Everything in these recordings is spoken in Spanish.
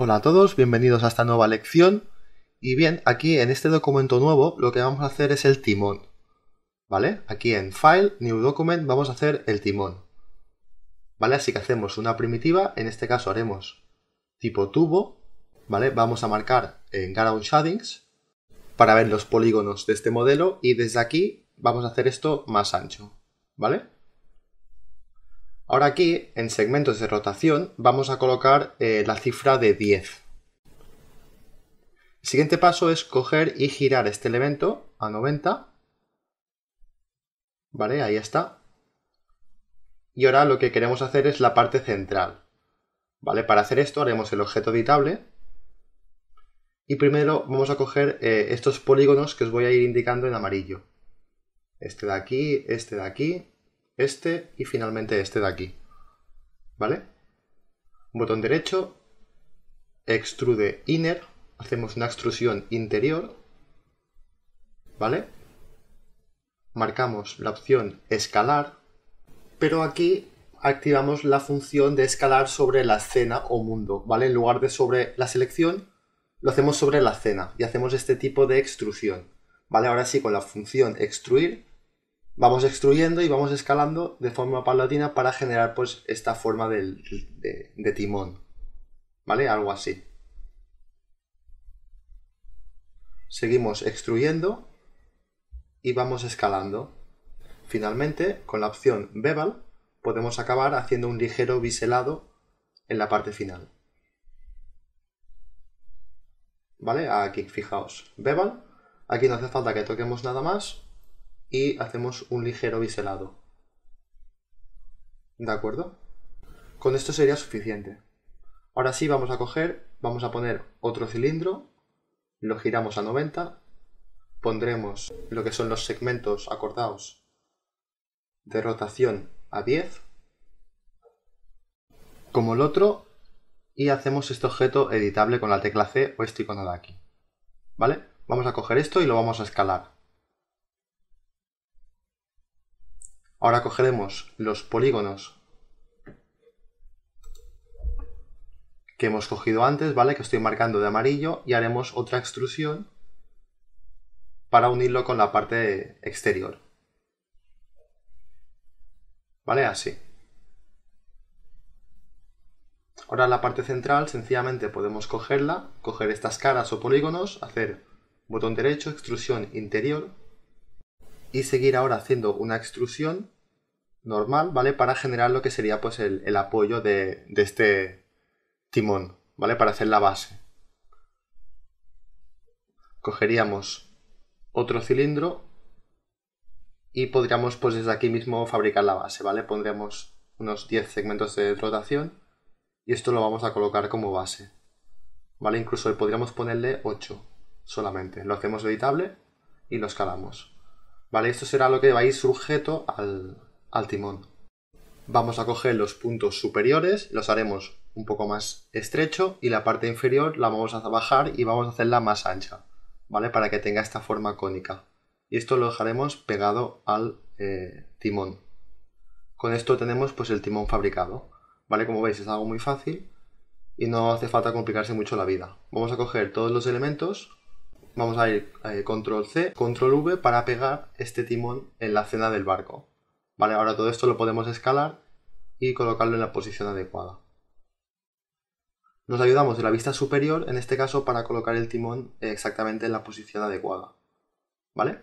Hola a todos, bienvenidos a esta nueva lección. Y bien, aquí en este documento nuevo lo que vamos a hacer es el timón. ¿Vale? Aquí en File, New Document vamos a hacer el timón. ¿Vale? Así que hacemos una primitiva, en este caso haremos tipo tubo, ¿vale? Vamos a marcar en Ground Shadings para ver los polígonos de este modelo y desde aquí vamos a hacer esto más ancho, ¿vale? Ahora aquí, en segmentos de rotación, vamos a colocar eh, la cifra de 10. El siguiente paso es coger y girar este elemento a 90. Vale, ahí está. Y ahora lo que queremos hacer es la parte central. Vale, para hacer esto haremos el objeto editable. Y primero vamos a coger eh, estos polígonos que os voy a ir indicando en amarillo. Este de aquí, este de aquí, este y finalmente este de aquí. ¿Vale? Botón derecho, extrude inner, hacemos una extrusión interior, ¿vale? Marcamos la opción escalar, pero aquí activamos la función de escalar sobre la escena o mundo, ¿vale? En lugar de sobre la selección, lo hacemos sobre la escena y hacemos este tipo de extrusión, ¿vale? Ahora sí, con la función extruir, vamos extruyendo y vamos escalando de forma paulatina para generar pues esta forma de, de timón. ¿Vale? Algo así. Seguimos extruyendo y vamos escalando. Finalmente, con la opción bevel, podemos acabar haciendo un ligero biselado en la parte final. ¿Vale? Aquí, fijaos, bevel. Aquí no hace falta que toquemos nada más, y hacemos un ligero biselado. ¿De acuerdo? Con esto sería suficiente. Ahora sí vamos a coger, vamos a poner otro cilindro, lo giramos a 90, pondremos lo que son los segmentos acordados de rotación a 10, como el otro, y hacemos este objeto editable con la tecla C o este icono de aquí. ¿Vale? Vamos a coger esto y lo vamos a escalar. Ahora cogeremos los polígonos que hemos cogido antes, ¿vale? Que estoy marcando de amarillo y haremos otra extrusión para unirlo con la parte exterior. ¿Vale? Así. Ahora la parte central, sencillamente podemos cogerla, coger estas caras o polígonos, hacer botón derecho, extrusión interior, y seguir ahora haciendo una extrusión normal, ¿vale? Para generar lo que sería pues el, apoyo de, este timón, ¿vale? Para hacer la base. Cogeríamos otro cilindro y podríamos pues desde aquí mismo fabricar la base, ¿vale? Pondremos unos 10 segmentos de rotación y esto lo vamos a colocar como base, ¿vale? Incluso podríamos ponerle 8 solamente. Lo hacemos editable y lo escalamos. ¿Vale? Esto será lo que va a ir sujeto al, timón. Vamos a coger los puntos superiores, los haremos un poco más estrecho y la parte inferior la vamos a bajar y vamos a hacerla más ancha, ¿vale? Para que tenga esta forma cónica. Y esto lo dejaremos pegado al eh, timón. Con esto tenemos pues el timón fabricado, ¿vale? Como veis es algo muy fácil y no hace falta complicarse mucho la vida. Vamos a coger todos los elementos, Vamos a ir eh, control C, control V para pegar este timón en la cena del barco. Vale, ahora todo esto lo podemos escalar y colocarlo en la posición adecuada. Nos ayudamos de la vista superior, en este caso, para colocar el timón exactamente en la posición adecuada. ¿Vale?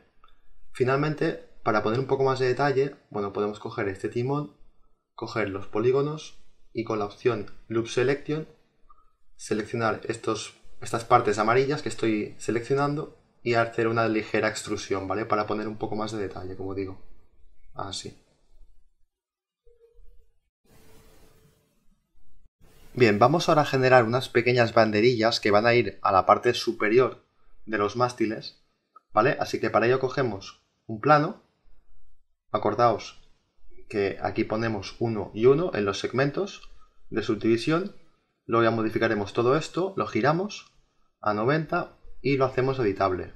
Finalmente, para poner un poco más de detalle, bueno, podemos coger este timón, coger los polígonos y con la opción Loop Selection, seleccionar estos estas partes amarillas que estoy seleccionando y hacer una ligera extrusión, ¿vale? Para poner un poco más de detalle, como digo. Así. Bien, vamos ahora a generar unas pequeñas banderillas que van a ir a la parte superior de los mástiles, ¿vale? Así que para ello cogemos un plano, acordaos que aquí ponemos uno y uno en los segmentos de subdivisión, luego ya modificaremos todo esto, lo giramos a 90 y lo hacemos editable.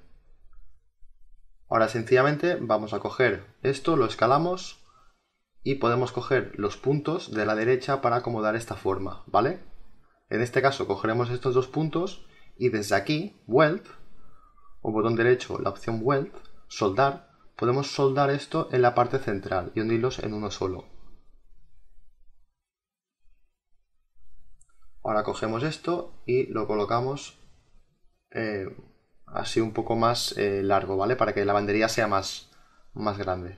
Ahora sencillamente vamos a coger esto, lo escalamos y podemos coger los puntos de la derecha para acomodar esta forma, ¿vale? En este caso cogeremos estos dos puntos y desde aquí, Weld, o botón derecho, la opción Weld, soldar, podemos soldar esto en la parte central y unirlos en uno solo. Ahora cogemos esto y lo colocamos eh, así un poco más eh, largo, ¿vale? Para que la bandería sea más, más grande.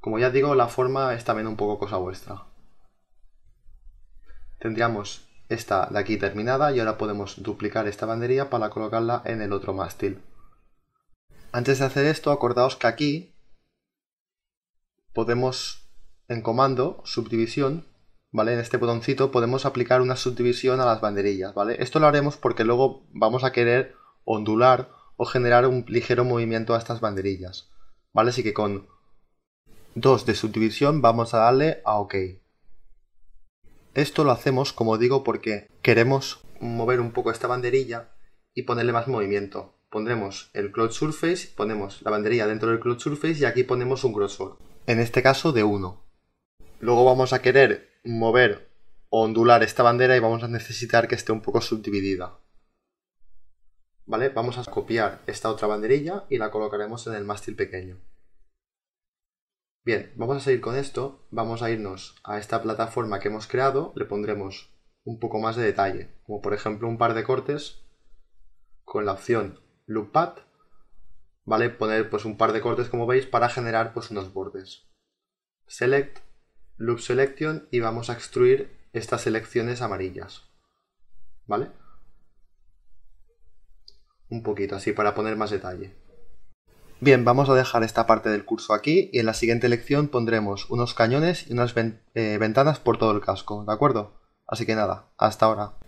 Como ya digo, la forma es también un poco cosa vuestra. Tendríamos esta de aquí terminada y ahora podemos duplicar esta bandería para colocarla en el otro mástil. Antes de hacer esto, acordaos que aquí podemos en comando subdivisión ¿vale? En este botoncito podemos aplicar una subdivisión a las banderillas, ¿vale? Esto lo haremos porque luego vamos a querer ondular o generar un ligero movimiento a estas banderillas, ¿vale? Así que con 2 de subdivisión vamos a darle a OK. Esto lo hacemos, como digo, porque queremos mover un poco esta banderilla y ponerle más movimiento. Pondremos el Cloud Surface, ponemos la banderilla dentro del Cloud Surface y aquí ponemos un grosor, en este caso de 1. Luego vamos a querer mover o ondular esta bandera y vamos a necesitar que esté un poco subdividida. ¿Vale? Vamos a copiar esta otra banderilla y la colocaremos en el mástil pequeño. Bien, vamos a seguir con esto. Vamos a irnos a esta plataforma que hemos creado. Le pondremos un poco más de detalle, como por ejemplo un par de cortes con la opción Loop ¿Vale? Poner pues un par de cortes, como veis, para generar pues unos bordes. Select loop selection y vamos a extruir estas selecciones amarillas. ¿Vale? Un poquito así para poner más detalle. Bien, vamos a dejar esta parte del curso aquí y en la siguiente lección pondremos unos cañones y unas eh, ventanas por todo el casco, ¿de acuerdo? Así que nada, hasta ahora.